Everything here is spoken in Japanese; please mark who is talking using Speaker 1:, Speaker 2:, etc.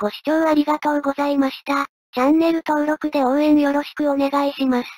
Speaker 1: ご視聴ありがとうございまし
Speaker 2: た。チャンネル登録で応援よろしくお願いします。